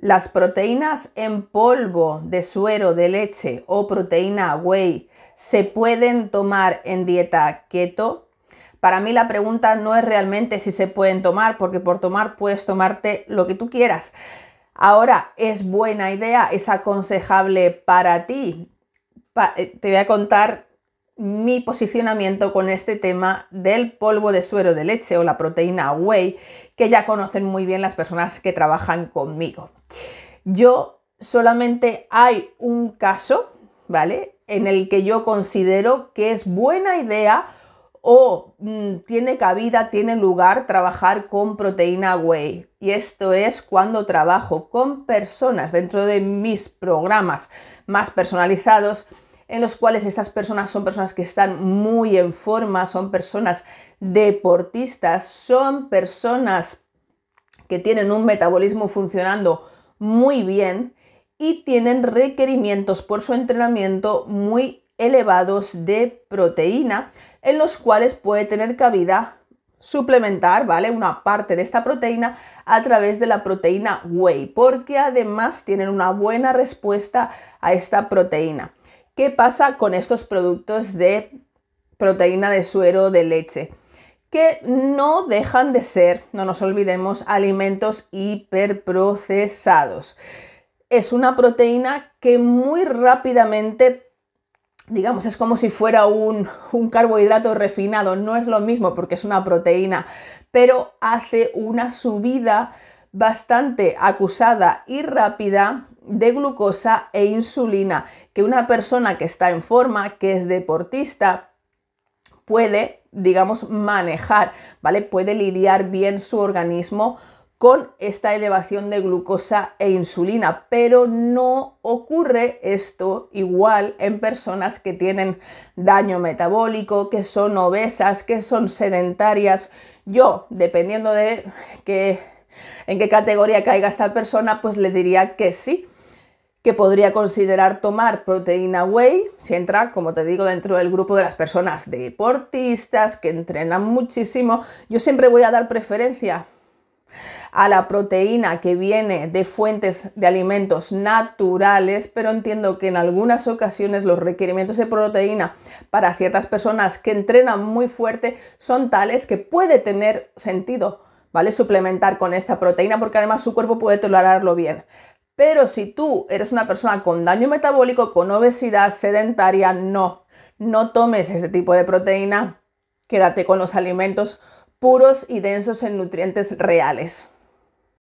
Las proteínas en polvo de suero de leche o proteína whey se pueden tomar en dieta keto. Para mí la pregunta no es realmente si se pueden tomar, porque por tomar puedes tomarte lo que tú quieras. Ahora, ¿es buena idea? ¿Es aconsejable para ti? Eh, te voy a contar mi posicionamiento con este tema del polvo de suero de leche o la proteína whey, que ya conocen muy bien las personas que trabajan conmigo. Yo solamente hay un caso, ¿vale? En el que yo considero que es buena idea o mm, tiene cabida, tiene lugar trabajar con proteína whey. Y esto es cuando trabajo con personas dentro de mis programas más personalizados en los cuales estas personas son personas que están muy en forma, son personas deportistas, son personas que tienen un metabolismo funcionando muy bien y tienen requerimientos por su entrenamiento muy elevados de proteína, en los cuales puede tener cabida suplementar, ¿vale? Una parte de esta proteína a través de la proteína whey, porque además tienen una buena respuesta a esta proteína. ¿Qué pasa con estos productos de proteína de suero de leche? que no dejan de ser, no nos olvidemos, alimentos hiperprocesados. Es una proteína que muy rápidamente, digamos, es como si fuera un, un, carbohidrato refinado, no es lo mismo porque es una proteína, pero hace una subida bastante acusada y rápida de glucosa e insulina que una persona que está en forma, que es deportista, puede, digamos, manejar, ¿vale? Puede lidiar bien su organismo con esta elevación de glucosa e insulina, pero no ocurre esto igual en personas que tienen daño metabólico, que son obesas, que son sedentarias. Yo, dependiendo de que, en qué categoría caiga esta persona, pues le diría que sí, que podría considerar tomar proteína whey si entra, como te digo, dentro del grupo de las personas deportistas que entrenan muchísimo. Yo siempre voy a dar preferencia a la proteína que viene de fuentes de alimentos naturales, pero entiendo que en algunas ocasiones los requerimientos de proteína para ciertas personas que entrenan muy fuerte son tales que puede tener sentido, ¿vale? Suplementar con esta proteína porque además su cuerpo puede tolerarlo bien. Pero si tú eres una persona con daño metabólico, con obesidad, sedentaria, no, no tomes este tipo de proteína, quédate con los alimentos puros y densos en nutrientes reales.